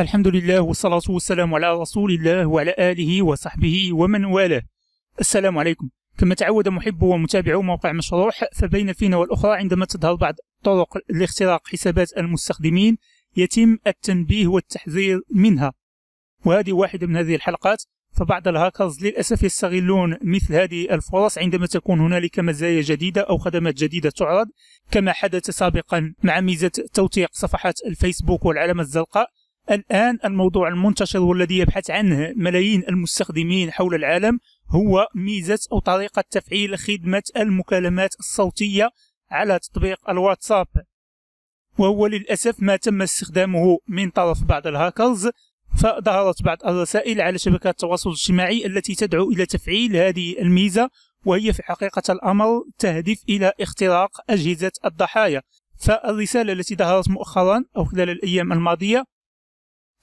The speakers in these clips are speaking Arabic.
الحمد لله والصلاة والسلام على رسول الله وعلى آله وصحبه ومن والاه السلام عليكم كما تعود محب ومتابعو موقع مشروح فبين فينا والأخرى عندما تظهر بعض طرق لاختراق حسابات المستخدمين يتم التنبيه والتحذير منها وهذه واحدة من هذه الحلقات فبعض الهاكرز للأسف يستغلون مثل هذه الفرص عندما تكون هنالك مزايا جديدة أو خدمات جديدة تعرض كما حدث سابقا مع ميزة توثيق صفحات الفيسبوك والعلامة الزرقاء الآن الموضوع المنتشر والذي يبحث عنه ملايين المستخدمين حول العالم هو ميزة أو طريقة تفعيل خدمة المكالمات الصوتية على تطبيق الواتساب وهو للأسف ما تم استخدامه من طرف بعض الهاكرز فظهرت بعض الرسائل على شبكات التواصل الاجتماعي التي تدعو إلى تفعيل هذه الميزة وهي في حقيقة الأمر تهدف إلى اختراق أجهزة الضحايا فالرسالة التي ظهرت مؤخرا أو خلال الأيام الماضية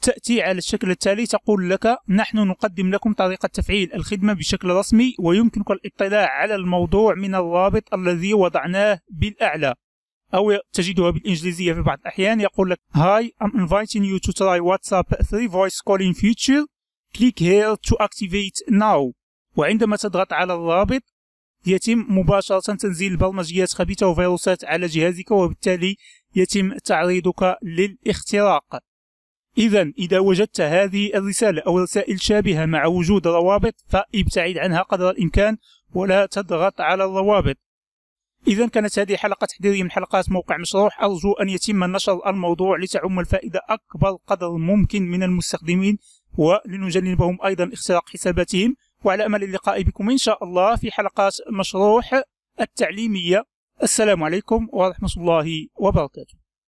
تأتي على الشكل التالي تقول لك نحن نقدم لكم طريقة تفعيل الخدمة بشكل رسمي ويمكنك الاطلاع على الموضوع من الرابط الذي وضعناه بالأعلى أو تجدها بالإنجليزية في بعض الأحيان يقول لك Hi, I'm inviting you to try WhatsApp 3 voice calling feature Click here to activate now. وعندما تضغط على الرابط يتم مباشرة تنزيل برمجيات خبيثة وفيروسات على جهازك وبالتالي يتم تعريضك للاختراق إذا إذا وجدت هذه الرسالة أو رسائل شابهة مع وجود روابط فابتعد عنها قدر الإمكان ولا تضغط على الروابط إذا كانت هذه حلقة تحضيرية من حلقات موقع مشروح أرجو أن يتم نشر الموضوع لتعم الفائدة أكبر قدر ممكن من المستخدمين ولنجنبهم أيضا اختراق حساباتهم وعلى أمل اللقاء بكم إن شاء الله في حلقات مشروح التعليمية السلام عليكم ورحمة الله وبركاته